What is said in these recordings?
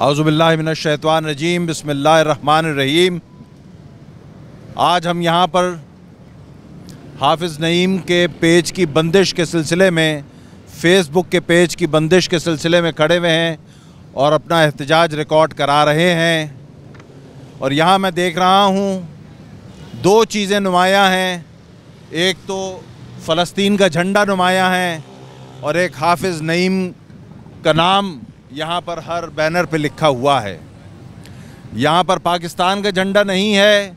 आज़ुबिल्लाशैतवान रजीम बसमान रहीम आज हम यहाँ पर हाफिज़ नईम के पेज की बंदिश के सिलसिले में फ़ेसबुक के पेज की बंदिश के सिलसिले में खड़े हुए हैं और अपना एहतजाज रिकॉर्ड करा रहे हैं और यहाँ मैं देख रहा हूँ दो चीज़ें नुमायाँ हैं एक तो फ़लस्तीन का झंडा नुमायाँ है और एक हाफिज़ नईम का नाम यहाँ पर हर बैनर पे लिखा हुआ है यहाँ पर पाकिस्तान का झंडा नहीं है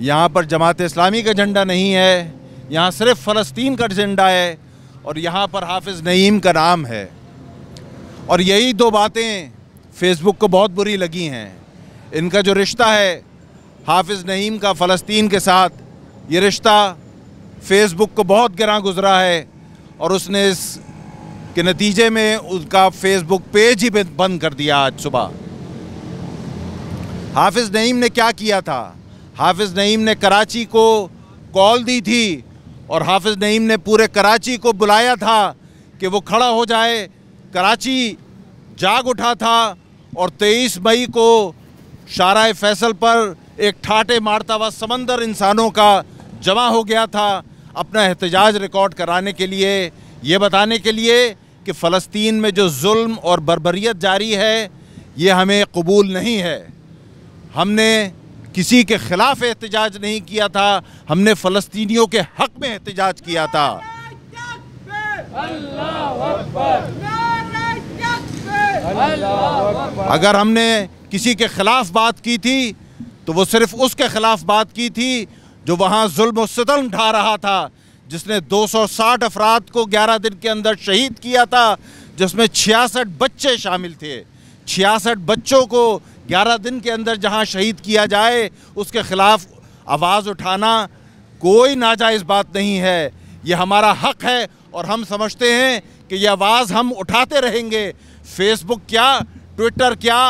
यहाँ पर जमात इस्लामी का झंडा नहीं है यहाँ सिर्फ फ़लस्तीन का झंडा है और यहाँ पर हाफिज़ नईम का नाम है और यही दो बातें फेसबुक को बहुत बुरी लगी हैं इनका जो रिश्ता है हाफिज़ नईम का फ़लस्तीन के साथ ये रिश्ता फेसबुक को बहुत गिरा गुज़रा है और उसने इस के नतीजे में उनका फेसबुक पेज ही बंद कर दिया आज सुबह हाफिज़ नईम ने क्या किया था हाफिज़ नईम ने कराची को कॉल दी थी और हाफिज़ नईम ने पूरे कराची को बुलाया था कि वो खड़ा हो जाए कराची जाग उठा था और 23 मई को शारा फैसल पर एक ठाटे मारता हुआ समंदर इंसानों का जमा हो गया था अपना एहतजाज रिकॉर्ड कराने के लिए ये बताने के लिए कि फ़लस्तीन में जो जुल्म और बरबरीत जारी है ये हमें कबूल नहीं है हमने किसी के ख़िलाफ़ एहतजाज नहीं किया था हमने फ़लस्तियों के हक़ में एहतजाज किया था अगर हमने किसी के ख़िलाफ़ बात की थी तो वो सिर्फ़ उसके ख़िलाफ़ बात की थी जो वहाँ जुल्म ढा रहा था जिसने 260 अफराद को 11 दिन के अंदर शहीद किया था जिसमें छियासठ बच्चे शामिल थे छियासठ बच्चों को 11 दिन के अंदर जहां शहीद किया जाए उसके ख़िलाफ़ आवाज़ उठाना कोई नाजायज़ बात नहीं है ये हमारा हक है और हम समझते हैं कि यह आवाज़ हम उठाते रहेंगे फेसबुक क्या ट्विटर क्या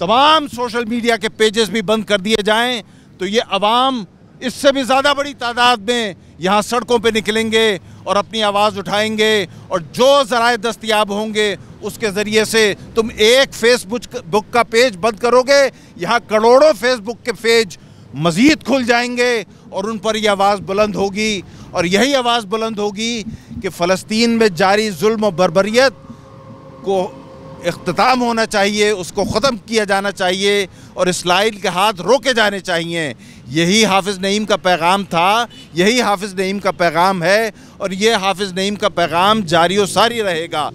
तमाम सोशल मीडिया के पेजेस भी बंद कर दिए जाएं तो ये आवाम इससे भी ज़्यादा बड़ी तादाद में यहाँ सड़कों पर निकलेंगे और अपनी आवाज़ उठाएंगे और जो ज़राए दस्तियाब होंगे उसके ज़रिए से तुम एक फेसबुक बुक का पेज बंद करोगे यहाँ करोड़ों फेसबुक के पेज मज़ीद खुल जाएंगे और उन पर यह आवाज़ बुलंद होगी और यही आवाज़ बुलंद होगी कि फ़लस्तीन में जारी जुल्म बरबरीत को अख्ताम होना चाहिए उसको ख़त्म किया जाना चाहिए और इसराइल के हाथ रोके जाने चाहिए यही हाफिज़ नईम का पैगाम था यही हाफिज़ नईम का पैगाम है और ये हाफिज़ नईम का पैगाम जारी व सारी रहेगा